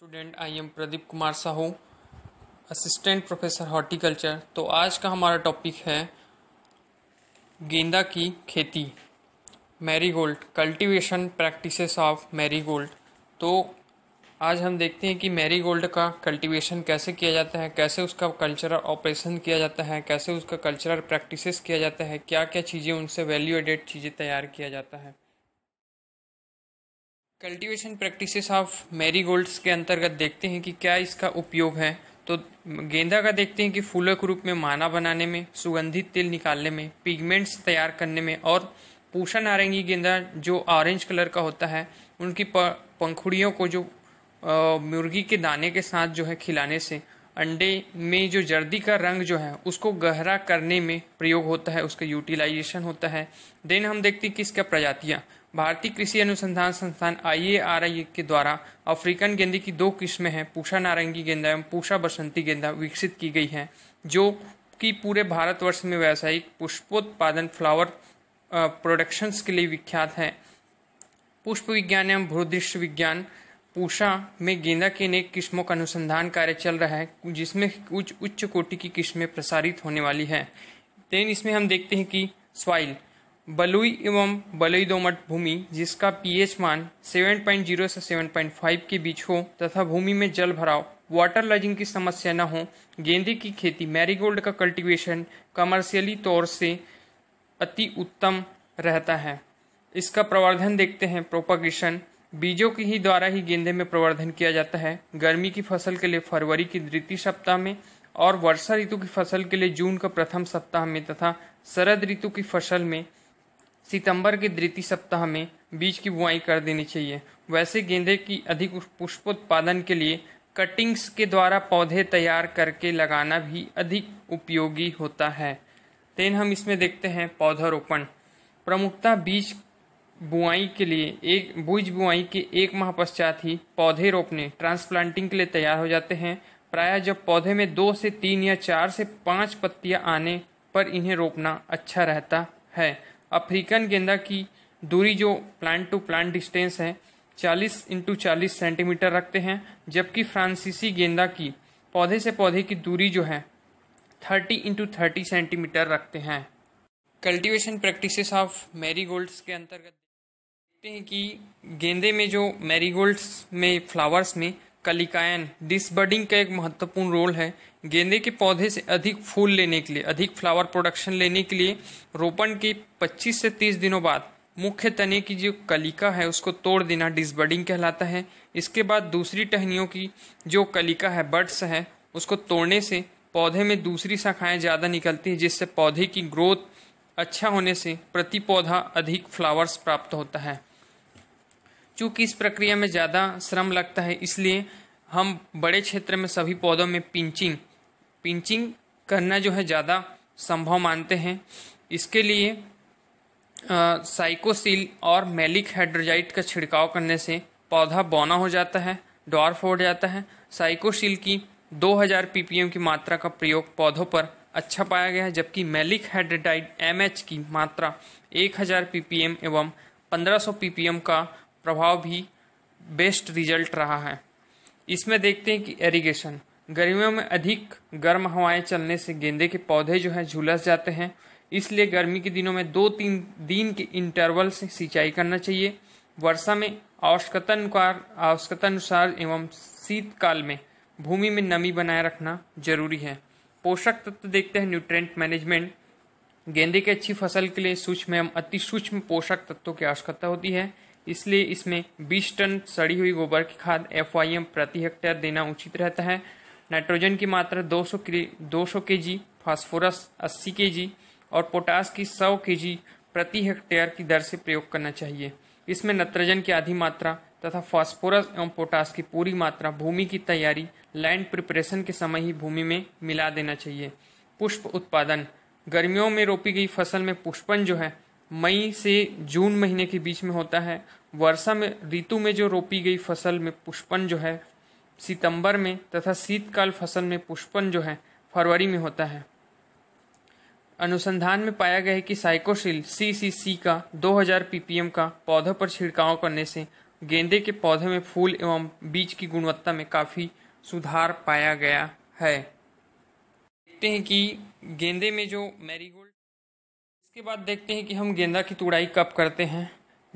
student I am Pradeep Kumar Sahu assistant professor horticulture तो आज का हमारा टॉपिक है गेंदा की खेती marigold cultivation practices of marigold तो आज हम देखते हैं कि मैरीगोल्ड का कल्टीवेशन कैसे किया जाता है कैसे उसका कल्चरल ऑपरेशन किया जाता है कैसे उसका कल्चरल प्रैक्टिसेस किया जाता है क्या क्या चीज़ें उनसे वैल्यू एडेड चीज़ें तैयार किया जाता है कल्टीवेशन प्रैक्टिसेस ऑफ मेरी गोल्ड्स के अंतर्गत देखते हैं कि क्या इसका उपयोग है तो गेंदा का देखते हैं कि फूलों के रूप में माना बनाने में सुगंधित तेल निकालने में पिगमेंट्स तैयार करने में और पूषा नारंगी गेंदा जो ऑरेंज कलर का होता है उनकी पंखुड़ियों को जो मुर्गी के दाने के साथ जो है खिलाने से अंडे में जो जर्दी का रंग जो है उसको गहरा करने में प्रयोग होता है उसका यूटिलाइजेशन होता है देन हम देखते हैं कि इसका प्रजातियाँ भारतीय कृषि अनुसंधान संस्थान आई ए के द्वारा अफ्रीकन गेंदे की दो किस्में हैं पूषा नारंगी गेंदा एवं पूषा बसंती गेंदा विकसित की गई हैं जो कि पूरे भारतवर्ष में व्यावसायिक पुष्पोत्पादन फ्लावर प्रोडक्शंस के लिए विख्यात है पुष्प विज्ञान एवं भूदृश्य विज्ञान पूषा में गेंदा के अनेक किस्मों का अनुसंधान कार्य चल रहा है जिसमें कुछ उच्च कोटि की किस्में प्रसारित होने वाली है देन इसमें हम देखते हैं कि स्वाइल बलुई एवं बलुई दोमट भूमि जिसका पीएच मान 7.0 से 7.5 के बीच हो तथा भूमि में जल भराव वाटर लजिंग की समस्या न हो गेंदे की खेती मैरीगोल्ड का कल्टीवेशन कमर्शियली तौर से अति उत्तम रहता है इसका प्रवर्धन देखते हैं प्रोपगेशन बीजों के ही द्वारा ही गेंदे में प्रवर्धन किया जाता है गर्मी की फसल के लिए फरवरी की द्वितीय सप्ताह में और वर्षा ऋतु की फसल के लिए जून का प्रथम सप्ताह में तथा शरद ऋतु की फसल में सितंबर के द्वितीय सप्ताह में बीज की बुआई कर देनी चाहिए वैसे गेंदे की अधिक पुष्पोत्पादन के लिए कटिंग्स के द्वारा पौधे तैयार करके लगाना भी अधिक उपयोगी होता है देन हम इसमें देखते हैं पौधारोपण प्रमुखता बीज बुआई के लिए एक बुज बुआई के एक माह पश्चात ही पौधे रोपने ट्रांसप्लांटिंग के लिए तैयार हो जाते हैं प्रायः जब पौधे में दो से तीन या चार से पाँच पत्तियां आने पर इन्हें रोपना अच्छा रहता है अफ्रीकन गेंदा की दूरी जो प्लांट टू प्लांट डिस्टेंस है 40 इंटू चालीस सेंटीमीटर रखते हैं जबकि फ्रांसीसी गेंदा की पौधे से पौधे की दूरी जो है 30 इंटू थर्टी सेंटीमीटर रखते हैं कल्टीवेशन प्रैक्टिसेस ऑफ मैरीगोल्ड्स के अंतर्गत देखते हैं कि गेंदे में जो मैरीगोल्ड्स में फ्लावर्स में कलिकायन डिसबर्डिंग का एक महत्वपूर्ण रोल है गेंदे के पौधे से अधिक फूल लेने के लिए अधिक फ्लावर प्रोडक्शन लेने के लिए रोपण के 25 से 30 दिनों बाद मुख्य तने की जो कलिका है उसको तोड़ देना डिसबर्डिंग कहलाता है इसके बाद दूसरी टहनियों की जो कलिका है बर्ड्स है उसको तोड़ने से पौधे में दूसरी शाखाएँ ज़्यादा निकलती हैं जिससे पौधे की ग्रोथ अच्छा होने से प्रति पौधा अधिक फ्लावर्स प्राप्त होता है चूंकि इस प्रक्रिया में ज़्यादा श्रम लगता है इसलिए हम बड़े क्षेत्र में सभी पौधों में पिंचिंग पिंचिंग करना जो है ज़्यादा संभव मानते हैं इसके लिए साइकोसिल और मेलिक हाइड्रोजाइट का छिड़काव करने से पौधा बौना हो जाता है डॉर्फ हो जाता है साइकोसिल की 2000 ppm की मात्रा का प्रयोग पौधों पर अच्छा पाया गया है जबकि मेलिक हाइड्रोडाइड एम की मात्रा 1000 ppm एवं 1500 ppm का प्रभाव भी बेस्ट रिजल्ट रहा है इसमें देखते हैं कि एरिगेशन गर्मियों में अधिक गर्म हवाएं चलने से गेंदे के पौधे जो हैं झुलस जाते हैं इसलिए गर्मी के दिनों में दो तीन दिन के इंटरवल से सिंचाई करना चाहिए वर्षा में आवश्यकतानुसार आवश्यकतानुसार एवं शीतकाल में भूमि में नमी बनाए रखना जरूरी है पोषक तत्व देखते हैं न्यूट्रेंट मैनेजमेंट गेंदे की अच्छी फसल के लिए सूक्ष्म एवं अति सूक्ष्म पोषक तत्वों की आवश्यकता होती है इसलिए इसमें 20 टन सड़ी हुई गोबर की खाद एफ प्रति हेक्टेयर देना उचित रहता है नाइट्रोजन की मात्रा 200 के दो सौ के जी फॉस्फोरस अस्सी के जी और पोटास की सौ के जी प्रति हेक्टेयर की दर से प्रयोग करना चाहिए इसमें नत्रजन की आधी मात्रा तथा फास्फोरस एवं पोटास की पूरी मात्रा भूमि की तैयारी लैंड प्रिपरेशन के समय ही भूमि में मिला देना चाहिए पुष्प उत्पादन गर्मियों में रोपी गई फसल में पुष्पन जो है मई से जून महीने के बीच में होता है वर्षा में ऋतु में जो रोपी गई फसल में पुष्पन जो है सितंबर में तथा शीतकाल फसल में पुष्पन जो है फरवरी में होता है अनुसंधान में पाया गया है कि साइकोशिल सी सी सी का 2000 पीपीएम का पौधों पर छिड़काव करने से गेंदे के पौधे में फूल एवं बीज की गुणवत्ता में काफ़ी सुधार पाया गया है देखते हैं कि गेंदे में जो मैरीगोल्ड इसके बाद देखते हैं कि हम गेंदा की तुड़ाई कब करते हैं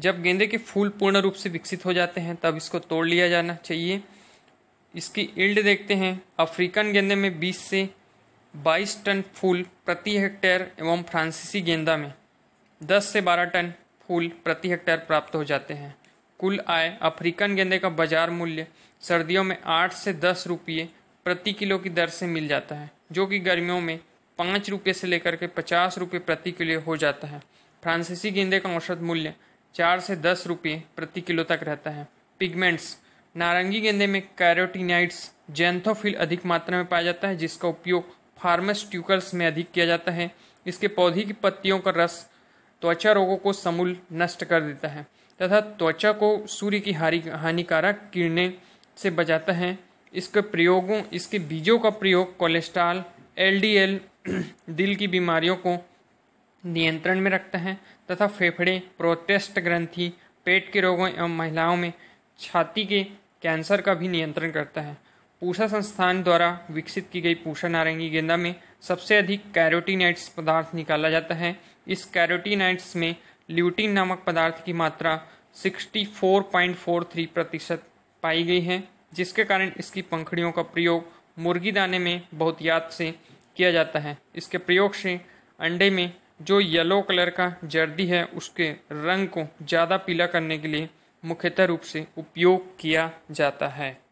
जब गेंदे के फूल पूर्ण रूप से विकसित हो जाते हैं तब इसको तोड़ लिया जाना चाहिए इसकी इल्ड देखते हैं अफ्रीकन गेंदे में 20 से 22 टन फूल प्रति हेक्टेयर एवं फ्रांसीसी गेंदा में 10 से 12 टन फूल प्रति हेक्टेयर प्राप्त हो जाते हैं कुल आय अफ्रीकन गेंदे का बाजार मूल्य सर्दियों में आठ से दस रुपये प्रति किलो की दर से मिल जाता है जो कि गर्मियों में पाँच रुपये से लेकर के पचास रुपये प्रति किलो हो जाता है फ्रांसीसी गेंदे का औसत मूल्य चार से दस रुपये प्रति किलो तक रहता है पिगमेंट्स नारंगी गेंदे में कैरोटीनाइड्स जेंथोफिल अधिक मात्रा में पाया जाता है जिसका उपयोग फार्मास्यूटिकल्स में अधिक किया जाता है इसके पौधे की पत्तियों का रस त्वचा रोगों को समूल नष्ट कर देता है तथा त्वचा को सूर्य की हानिकारक किरणें से बचाता है इसके प्रयोगों इसके बीजों का प्रयोग कोलेस्ट्रॉल एलडीएल दिल की बीमारियों को नियंत्रण में रखता है तथा फेफड़े प्रोटेस्ट ग्रंथि पेट के रोगों एवं महिलाओं में छाती के कैंसर का भी नियंत्रण करता है पूषा संस्थान द्वारा विकसित की गई पूषा नारंगी गेंदा में सबसे अधिक कैरोटीनाइट्स पदार्थ निकाला जाता है इस कैरोटीनाइट्स में ल्यूटीन नामक पदार्थ की मात्रा 64.43 प्रतिशत पाई गई है जिसके कारण इसकी पंखड़ियों का प्रयोग मुर्गी दाने में बहुतियात से किया जाता है इसके प्रयोग से अंडे में जो येलो कलर का जर्दी है उसके रंग को ज़्यादा पीला करने के लिए मुख्यतः रूप से उपयोग किया जाता है